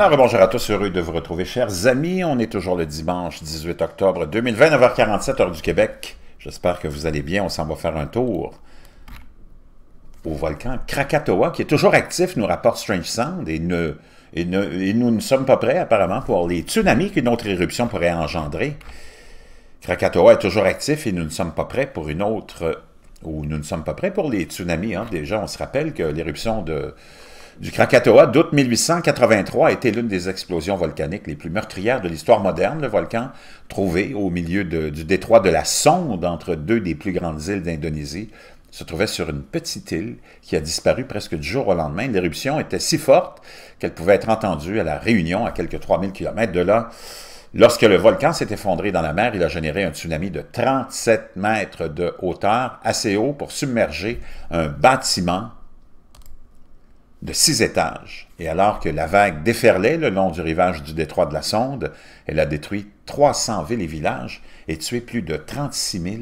Alors, bonjour à tous, heureux de vous retrouver, chers amis. On est toujours le dimanche 18 octobre 2020, 9h47, heure du Québec. J'espère que vous allez bien. On s'en va faire un tour au volcan Krakatoa, qui est toujours actif, nous rapporte Strange Sound, et, et, nous ne sommes pas prêts, apparemment, pour les tsunamis qu'une autre éruption pourrait engendrer. Krakatoa est toujours actif et nous ne sommes pas prêts pour une autre... Ou nous ne sommes pas prêts pour les tsunamis. Hein. Déjà, on se rappelle que l'éruption de du Krakatoa d'août 1883 a été l'une des explosions volcaniques les plus meurtrières de l'histoire moderne. Le volcan, trouvé au milieu du détroit de la Sonde, entre deux des plus grandes îles d'Indonésie, se trouvait sur une petite île qui a disparu presque du jour au lendemain. L'éruption était si forte qu'elle pouvait être entendue à la Réunion, à quelques 3000 km de là. Lorsque le volcan s'est effondré dans la mer, il a généré un tsunami de 37 mètres de hauteur, assez haut pour submerger un bâtiment de six étages. Et alors que la vague déferlait le long du rivage du détroit de la Sonde, elle a détruit 300 villes et villages et tué plus de 36 000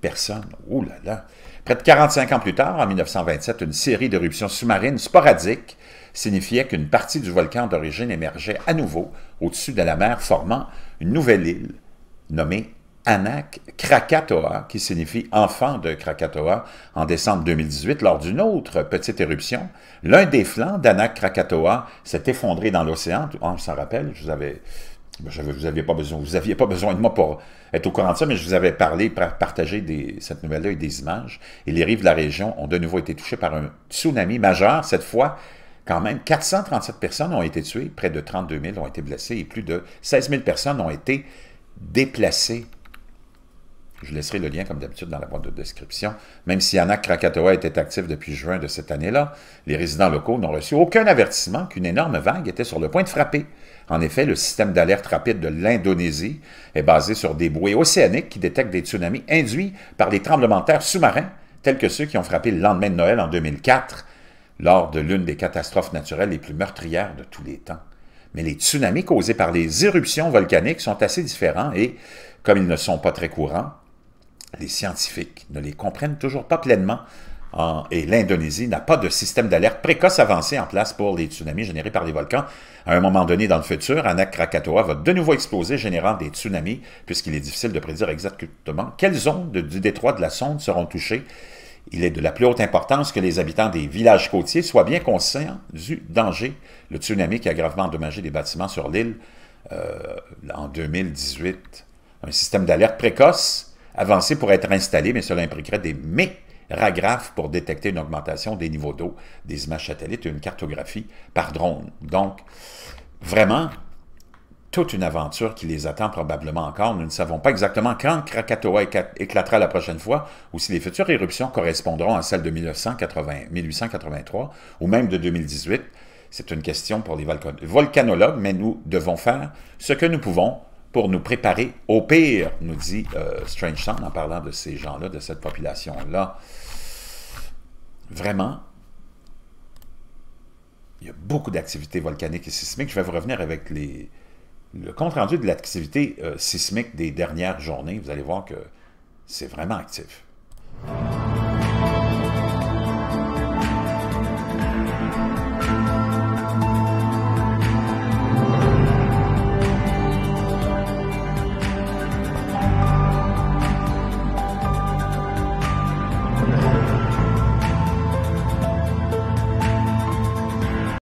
personnes. Ouh là là! Près de 45 ans plus tard, en 1927, une série d'éruptions sous-marines sporadiques signifiait qu'une partie du volcan d'origine émergeait à nouveau au-dessus de la mer, formant une nouvelle île nommée Anak Krakatoa, qui signifie enfant de Krakatoa, en décembre 2018, lors d'une autre petite éruption, l'un des flancs d'Anak Krakatoa s'est effondré dans l'océan. Ah, on s'en rappelle, je vous avais, ben, vous n'aviez pas besoin, de moi pour être au courant de ça, mais je vous avais parlé, partagé des, cette nouvelle-là et des images. Et les rives de la région ont de nouveau été touchées par un tsunami majeur, cette fois quand même 437 personnes ont été tuées, près de 32 000 ont été blessées et plus de 16 000 personnes ont été déplacées je laisserai le lien, comme d'habitude, dans la boîte de description. Même si Anak Krakatoa était actif depuis juin de cette année-là, les résidents locaux n'ont reçu aucun avertissement qu'une énorme vague était sur le point de frapper. En effet, le système d'alerte rapide de l'Indonésie est basé sur des bouées océaniques qui détectent des tsunamis induits par des tremblements de terre sous-marins, tels que ceux qui ont frappé le lendemain de Noël en 2004, lors de l'une des catastrophes naturelles les plus meurtrières de tous les temps. Mais les tsunamis causés par les éruptions volcaniques sont assez différents et, comme ils ne sont pas très courants, les scientifiques ne les comprennent toujours pas pleinement hein, et l'Indonésie n'a pas de système d'alerte précoce avancé en place pour les tsunamis générés par les volcans. À un moment donné dans le futur, Anak Krakatoa va de nouveau exploser, générant des tsunamis, puisqu'il est difficile de prédire exactement quelles zones du détroit de la sonde seront touchées. Il est de la plus haute importance que les habitants des villages côtiers soient bien conscients du danger. Le tsunami qui a gravement endommagé des bâtiments sur l'île euh, en 2018. Un système d'alerte précoce avancé pour être installé, mais cela impliquerait des ragrafes pour détecter une augmentation des niveaux d'eau, des images satellites et une cartographie par drone. Donc, vraiment, toute une aventure qui les attend probablement encore. Nous ne savons pas exactement quand Krakatoa éclatera la prochaine fois ou si les futures éruptions correspondront à celles de 1883 ou même de 2018. C'est une question pour les volcanologues, mais nous devons faire ce que nous pouvons pour nous préparer au pire, nous dit euh, Strange Sound en parlant de ces gens-là, de cette population-là. Vraiment, il y a beaucoup d'activités volcaniques et sismiques. Je vais vous revenir avec les, le compte-rendu de l'activité euh, sismique des dernières journées. Vous allez voir que c'est vraiment actif.